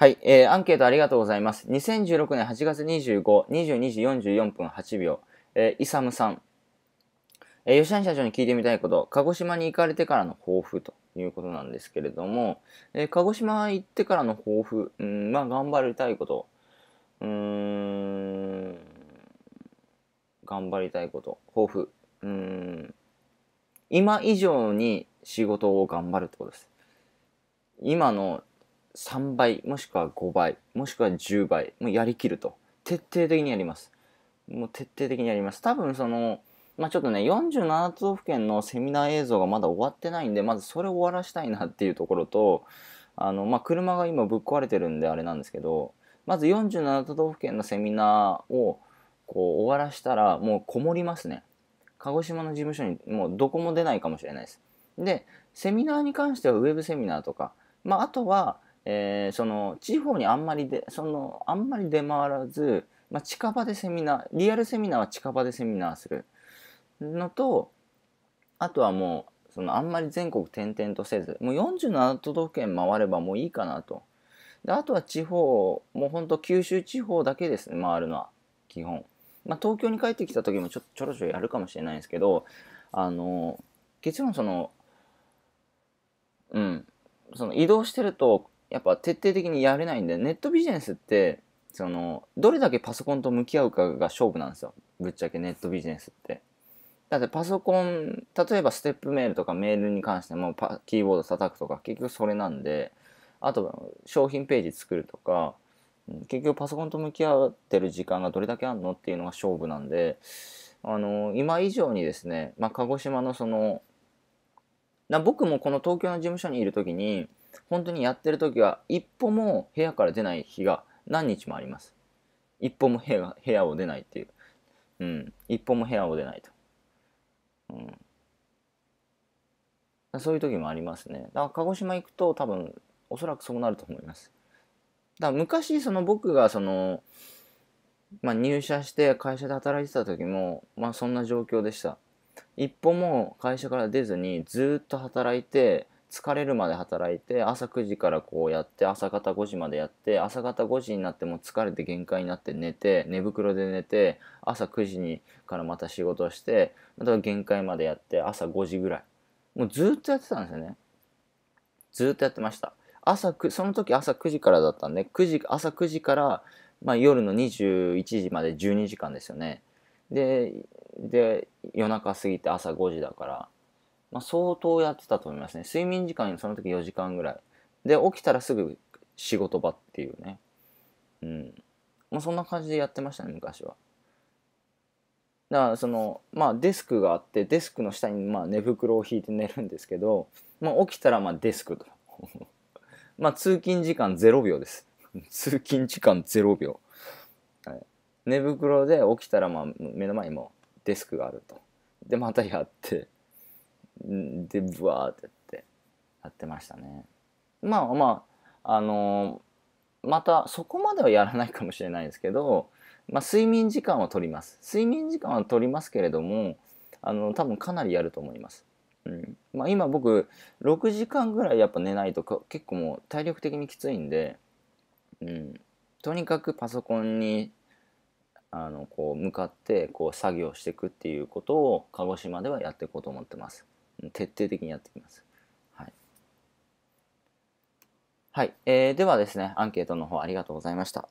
はい、えー、アンケートありがとうございます。2016年8月25、22時44分8秒、えー、イサムさん。えー、吉谷社長に聞いてみたいこと、鹿児島に行かれてからの抱負ということなんですけれども、えー、鹿児島行ってからの抱負、うん、まあ、頑張りたいこと、うーん、頑張りたいこと、抱負、うーん、今以上に仕事を頑張るってことです。今の3倍もしくは5倍もしくは10倍もうやりきると徹底的にやりますもう徹底的にやります多分そのまあ、ちょっとね47都道府県のセミナー映像がまだ終わってないんでまずそれを終わらしたいなっていうところとあの、まあ、車が今ぶっ壊れてるんであれなんですけどまず47都道府県のセミナーをこう終わらしたらもうこもりますね鹿児島の事務所にもうどこも出ないかもしれないですでセミナーに関してはウェブセミナーとか、まあ、あとはえー、その地方にあんまりでそのあんまり出回らず、まあ、近場でセミナーリアルセミナーは近場でセミナーするのとあとはもうそのあんまり全国転々とせずもう47都道府県回ればもういいかなとであとは地方もうほんと九州地方だけですね回るのは基本、まあ、東京に帰ってきた時もちょちょろちょろやるかもしれないですけどあの結論そのうんその移動してるとやっぱ徹底的にやれないんで、ネットビジネスって、その、どれだけパソコンと向き合うかが勝負なんですよ。ぶっちゃけネットビジネスって。だってパソコン、例えばステップメールとかメールに関してもパキーボード叩くとか結局それなんで、あと商品ページ作るとか、結局パソコンと向き合ってる時間がどれだけあんのっていうのが勝負なんで、あの、今以上にですね、まあ、鹿児島のその、僕もこの東京の事務所にいる時に、本当にやってる時は一歩も部屋から出ない日が何日もあります。一歩も部屋部屋を出ないっていう。うん。一歩も部屋を出ないと。うん。そういう時もありますね。だから鹿児島行くと多分、おそらくそうなると思います。だから昔、その僕がその、まあ、入社して会社で働いてた時も、まあ、そんな状況でした。一歩も会社から出ずにずっと働いて、疲れるまで働いて朝9時からこうやって朝方5時までやって朝方5時になっても疲れて限界になって寝て寝袋で寝て朝9時にからまた仕事してまた限界までやって朝5時ぐらいもうずっとやってたんですよねずっとやってました朝9その時朝9時からだったんで9時朝9時から、まあ、夜の21時まで12時間ですよねでで夜中過ぎて朝5時だからまあ、相当やってたと思いますね。睡眠時間その時4時間ぐらい。で、起きたらすぐ仕事場っていうね。うん。まあ、そんな感じでやってましたね、昔は。だから、その、まあ、デスクがあって、デスクの下に、まあ、寝袋を引いて寝るんですけど、まあ、起きたら、まあ、デスクと。まあ、通勤時間0秒です。通勤時間0秒。はい、寝袋で起きたら、まあ、目の前にもデスクがあると。で、またやって。でブワーってやってやってましたねまあまああのー、またそこまではやらないかもしれないですけど、まあ、睡眠時間は取ります睡眠時間は取りますけれどもあの多分かなりやると思います、うんまあ、今僕6時間ぐらいやっぱ寝ないとか結構もう体力的にきついんで、うん、とにかくパソコンにあのこう向かってこう作業していくっていうことを鹿児島ではやっていこうと思ってます。徹底的にやってきます。はい。はい、えー、ではですね、アンケートの方ありがとうございました。